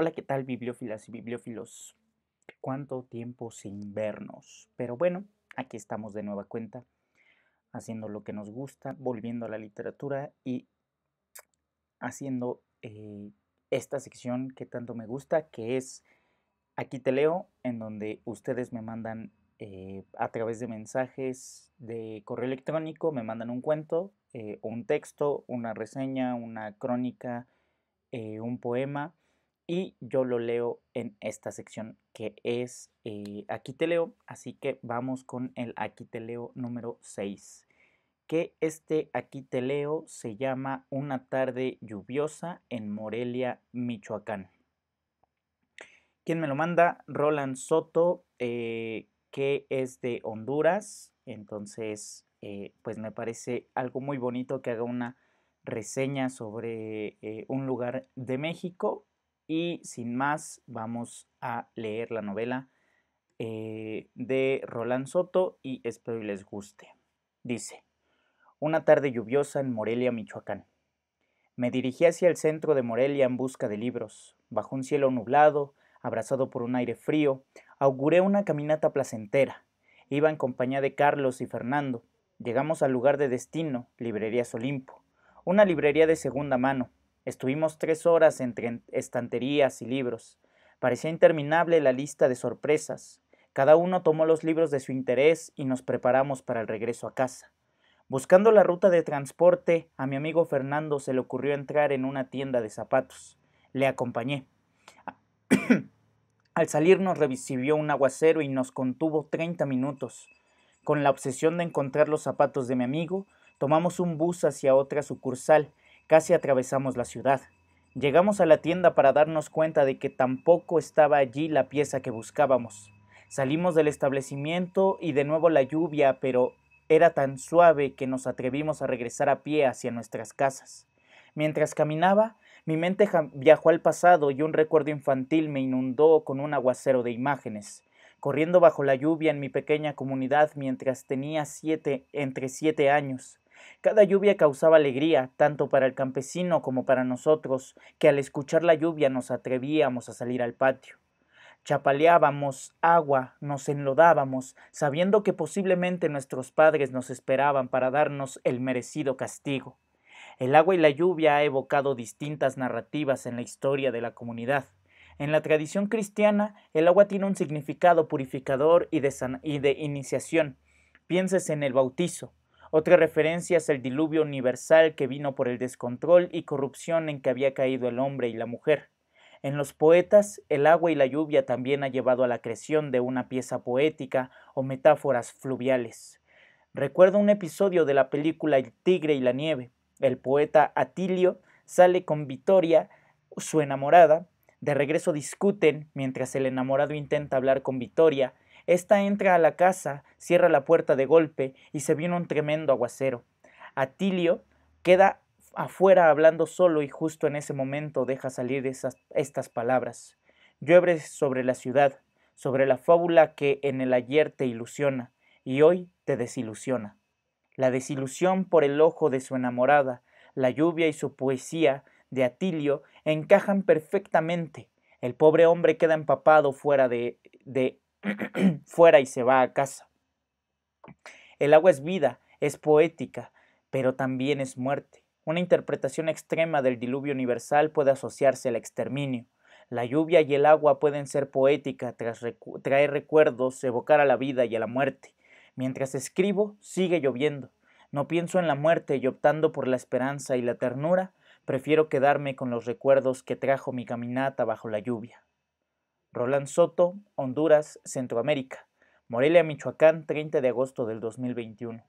Hola, ¿qué tal bibliófilas y bibliófilos? ¿Cuánto tiempo sin vernos? Pero bueno, aquí estamos de nueva cuenta, haciendo lo que nos gusta, volviendo a la literatura y haciendo eh, esta sección que tanto me gusta, que es Aquí te leo, en donde ustedes me mandan eh, a través de mensajes de correo electrónico, me mandan un cuento, eh, un texto, una reseña, una crónica, eh, un poema y yo lo leo en esta sección que es eh, Aquí te leo, así que vamos con el Aquí te leo número 6, que este Aquí te leo se llama Una tarde lluviosa en Morelia, Michoacán. ¿Quién me lo manda? Roland Soto, eh, que es de Honduras, entonces eh, pues me parece algo muy bonito que haga una reseña sobre un lugar de México y sin más, vamos a leer la novela eh, de Roland Soto y espero que les guste. Dice, una tarde lluviosa en Morelia, Michoacán. Me dirigí hacia el centro de Morelia en busca de libros. Bajo un cielo nublado, abrazado por un aire frío, auguré una caminata placentera. Iba en compañía de Carlos y Fernando. Llegamos al lugar de destino, Librerías Olimpo, una librería de segunda mano, Estuvimos tres horas entre estanterías y libros. Parecía interminable la lista de sorpresas. Cada uno tomó los libros de su interés y nos preparamos para el regreso a casa. Buscando la ruta de transporte, a mi amigo Fernando se le ocurrió entrar en una tienda de zapatos. Le acompañé. Al salir nos recibió un aguacero y nos contuvo 30 minutos. Con la obsesión de encontrar los zapatos de mi amigo, tomamos un bus hacia otra sucursal Casi atravesamos la ciudad. Llegamos a la tienda para darnos cuenta de que tampoco estaba allí la pieza que buscábamos. Salimos del establecimiento y de nuevo la lluvia, pero era tan suave que nos atrevimos a regresar a pie hacia nuestras casas. Mientras caminaba, mi mente viajó al pasado y un recuerdo infantil me inundó con un aguacero de imágenes. Corriendo bajo la lluvia en mi pequeña comunidad mientras tenía siete, entre siete años, cada lluvia causaba alegría, tanto para el campesino como para nosotros, que al escuchar la lluvia nos atrevíamos a salir al patio. Chapaleábamos agua, nos enlodábamos, sabiendo que posiblemente nuestros padres nos esperaban para darnos el merecido castigo. El agua y la lluvia ha evocado distintas narrativas en la historia de la comunidad. En la tradición cristiana, el agua tiene un significado purificador y de, iniciación. Pienses en el bautizo, otra referencia es el diluvio universal que vino por el descontrol y corrupción en que había caído el hombre y la mujer. En los poetas, el agua y la lluvia también ha llevado a la creación de una pieza poética o metáforas fluviales. Recuerdo un episodio de la película El tigre y la nieve. El poeta Atilio sale con Vitoria, su enamorada, de regreso discuten mientras el enamorado intenta hablar con Vitoria esta entra a la casa, cierra la puerta de golpe y se viene un tremendo aguacero. Atilio queda afuera hablando solo y justo en ese momento deja salir esas, estas palabras. Llueve sobre la ciudad, sobre la fábula que en el ayer te ilusiona y hoy te desilusiona. La desilusión por el ojo de su enamorada, la lluvia y su poesía de Atilio encajan perfectamente. El pobre hombre queda empapado fuera de, de fuera y se va a casa. El agua es vida, es poética, pero también es muerte. Una interpretación extrema del diluvio universal puede asociarse al exterminio. La lluvia y el agua pueden ser poética, tras traer recuerdos, evocar a la vida y a la muerte. Mientras escribo, sigue lloviendo. No pienso en la muerte y optando por la esperanza y la ternura, prefiero quedarme con los recuerdos que trajo mi caminata bajo la lluvia. Roland Soto, Honduras, Centroamérica. Morelia, Michoacán, 30 de agosto del 2021.